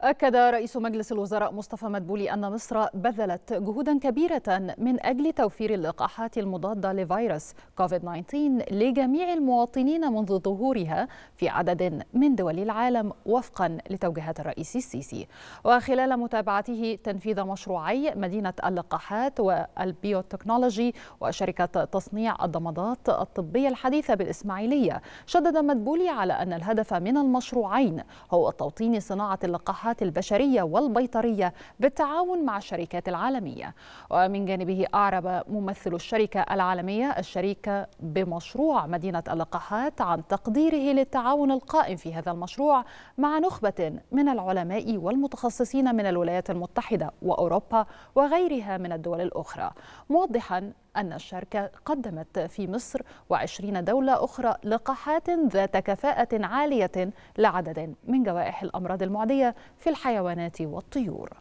أكد رئيس مجلس الوزراء مصطفى مدبولي أن مصر بذلت جهودا كبيرة من أجل توفير اللقاحات المضادة لفيروس كوفيد-19 لجميع المواطنين منذ ظهورها في عدد من دول العالم وفقا لتوجيهات الرئيس السيسي وخلال متابعته تنفيذ مشروعي مدينة اللقاحات والبيوتكنولوجي وشركة تصنيع الضمادات الطبية الحديثة بالإسماعيلية شدد مدبولي على أن الهدف من المشروعين هو توطين صناعة اللقاحات الصلاحات البشرية والبيطرية بالتعاون مع الشركات العالمية ومن جانبه أعرب ممثل الشركة العالمية الشريكة بمشروع مدينة اللقاحات عن تقديره للتعاون القائم في هذا المشروع مع نخبة من العلماء والمتخصصين من الولايات المتحدة وأوروبا وغيرها من الدول الأخرى موضحا أن الشركة قدمت في مصر وعشرين دولة أخرى لقاحات ذات كفاءة عالية لعدد من جوائح الأمراض المعدية في الحيوانات والطيور